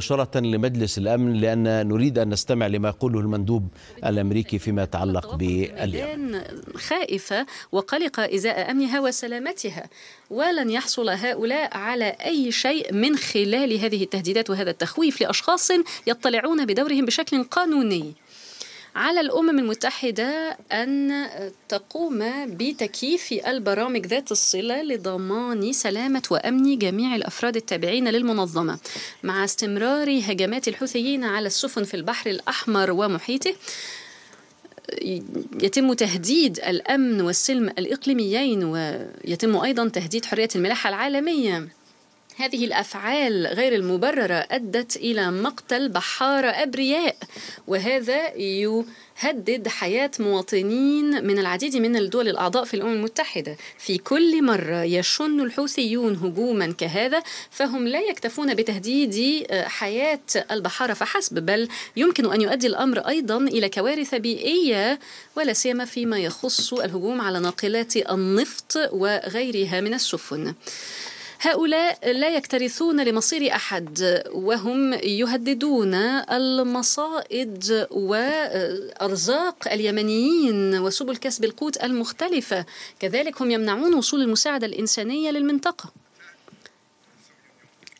مباشرة لمجلس الأمن لأن نريد أن نستمع لما يقوله المندوب الأمريكي فيما يتعلق باليمن خائفة وقلقة إزاء أمنها وسلامتها ولن يحصل هؤلاء على أي شيء من خلال هذه التهديدات وهذا التخويف لأشخاص يطلعون بدورهم بشكل قانوني على الأمم المتحدة أن تقوم بتكييف البرامج ذات الصلة لضمان سلامة وأمن جميع الأفراد التابعين للمنظمة مع استمرار هجمات الحوثيين على السفن في البحر الأحمر ومحيطه يتم تهديد الأمن والسلم الإقليميين ويتم أيضا تهديد حرية الملاحة العالمية هذه الأفعال غير المبررة أدت إلى مقتل بحارة أبرياء وهذا يهدد حياة مواطنين من العديد من الدول الأعضاء في الأمم المتحدة في كل مرة يشن الحوثيون هجوما كهذا فهم لا يكتفون بتهديد آه، حياة البحارة فحسب بل يمكن أن يؤدي الأمر أيضا إلى كوارث بيئية ولا سيما فيما يخص الهجوم على ناقلات النفط وغيرها من السفن هؤلاء لا يكترثون لمصير احد وهم يهددون المصائد وارزاق اليمنيين وسبل كسب القوت المختلفه كذلك هم يمنعون وصول المساعده الانسانيه للمنطقه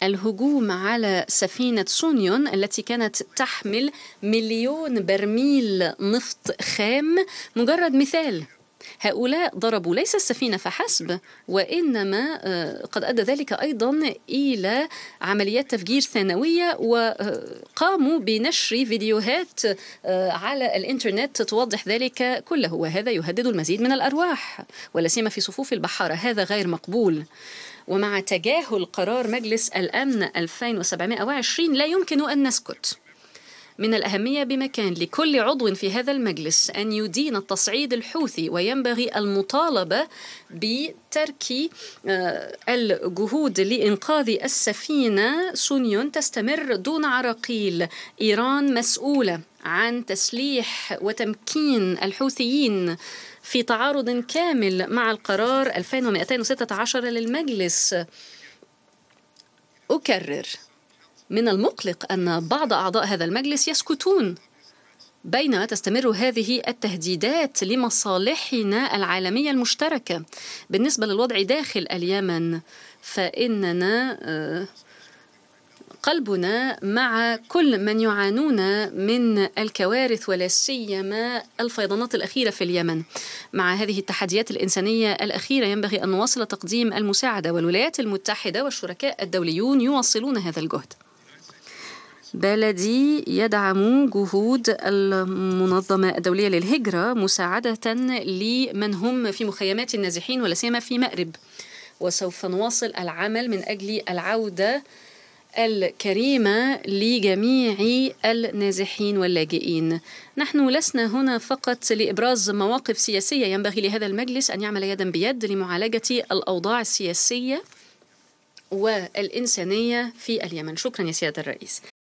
الهجوم على سفينة سونيون التي كانت تحمل مليون برميل نفط خام مجرد مثال هؤلاء ضربوا ليس السفينة فحسب وإنما آه، قد أدى ذلك أيضا إلى عمليات تفجير ثانوية وقاموا بنشر فيديوهات آه، على الإنترنت توضح ذلك كله وهذا يهدد المزيد من الأرواح ولا سيما في صفوف البحارة هذا غير مقبول ومع تجاهل قرار مجلس الأمن 2720 لا يمكن أن نسكت من الأهمية بمكان لكل عضو في هذا المجلس أن يدين التصعيد الحوثي وينبغي المطالبة بترك آه، الجهود لإنقاذ السفينة سونيون تستمر دون عراقيل إيران مسؤولة عن تسليح وتمكين الحوثيين في تعارض كامل مع القرار 2216 للمجلس أكرر من المقلق أن بعض أعضاء هذا المجلس يسكتون بينما تستمر هذه التهديدات لمصالحنا العالمية المشتركة بالنسبة للوضع داخل اليمن فإننا آه، قلبنا مع كل من يعانون من الكوارث ولا سيما الفيضانات الاخيره في اليمن. مع هذه التحديات الانسانيه الاخيره ينبغي ان نواصل تقديم المساعده والولايات المتحده والشركاء الدوليون يواصلون هذا الجهد. بلدي يدعم جهود المنظمة الدولية للهجرة مساعدة لمن هم في مخيمات النازحين ولا سيما في مأرب وسوف نواصل العمل من أجل العودة الكريمة لجميع النازحين واللاجئين. نحن لسنا هنا فقط لإبراز مواقف سياسية ينبغي لهذا المجلس أن يعمل يدا بيد لمعالجة الأوضاع السياسية والإنسانية في اليمن. شكرا يا سيادة الرئيس.